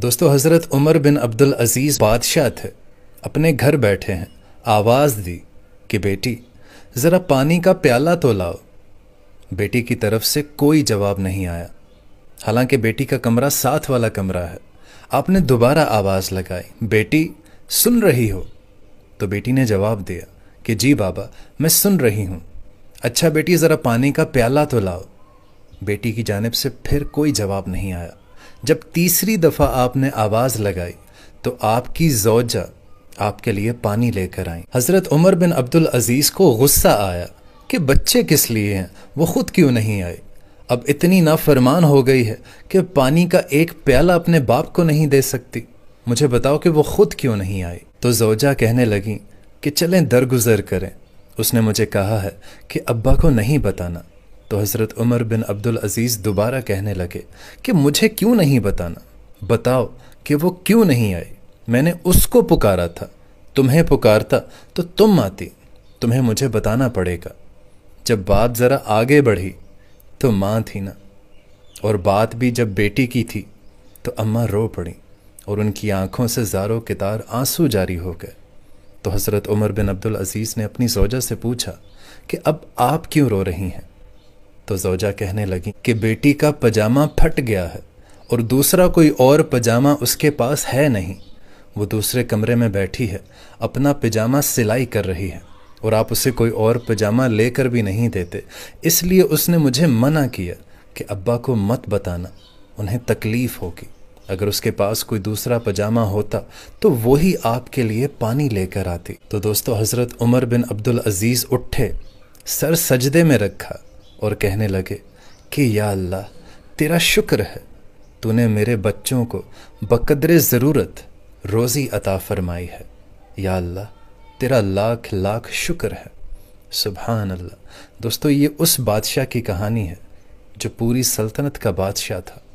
दोस्तों हज़रत उमर बिन अब्दुल अज़ीज़ बादशाह थे अपने घर बैठे हैं आवाज़ दी कि बेटी ज़रा पानी का प्याला तो लाओ बेटी की तरफ से कोई जवाब नहीं आया हालांकि बेटी का कमरा साथ वाला कमरा है आपने दोबारा आवाज़ लगाई बेटी सुन रही हो तो बेटी ने जवाब दिया कि जी बाबा मैं सुन रही हूँ अच्छा बेटी ज़रा पानी का प्याला तो लाओ बेटी की जानब से फिर कोई जवाब नहीं आया जब तीसरी दफ़ा आपने आवाज़ लगाई तो आपकी जोजा आपके लिए पानी लेकर आई हज़रत उमर बिन अब्दुल अज़ीज़ को गुस्सा आया कि बच्चे किस लिए हैं वो ख़ुद क्यों नहीं आए अब इतनी नाफरमान हो गई है कि पानी का एक प्याला अपने बाप को नहीं दे सकती मुझे बताओ कि वो ख़ुद क्यों नहीं आई तो जोजा कहने लगी कि चलें दरगुजर करें उसने मुझे कहा है कि अब्बा को नहीं बताना तो हज़रत उमर बिन अब्दुल अज़ीज़ दोबारा कहने लगे कि मुझे क्यों नहीं बताना बताओ कि वो क्यों नहीं आई मैंने उसको पुकारा था तुम्हें पुकारता तो तुम आती तुम्हें मुझे बताना पड़ेगा जब बात ज़रा आगे बढ़ी तो माँ थी ना और बात भी जब बेटी की थी तो अम्मा रो पड़ी और उनकी आंखों से जारो कितार आंसू जारी हो गए तो हज़रत उमर बिन अब्दुल अज़ीज़ ने अपनी सोजा से पूछा कि अब आप क्यों रो रही हैं तो जोजा कहने लगी कि बेटी का पजामा फट गया है और दूसरा कोई और पजामा उसके पास है नहीं वो दूसरे कमरे में बैठी है अपना पजामा सिलाई कर रही है और आप उसे कोई और पजामा लेकर भी नहीं देते इसलिए उसने मुझे मना किया कि अब्बा को मत बताना उन्हें तकलीफ़ होगी अगर उसके पास कोई दूसरा पजामा होता तो वो ही आपके लिए पानी लेकर आती तो दोस्तों हज़रत उमर बिन अब्दुल अज़ीज़ उठे सर सजदे में रखा और कहने लगे कि या अल्लाह तेरा शुक्र है तूने मेरे बच्चों को बकदरे ज़रूरत रोज़ी अता फरमाई है या अल्लाह तेरा लाख लाख शुक्र है सुबहान अल्लाह दोस्तों ये उस बादशाह की कहानी है जो पूरी सल्तनत का बादशाह था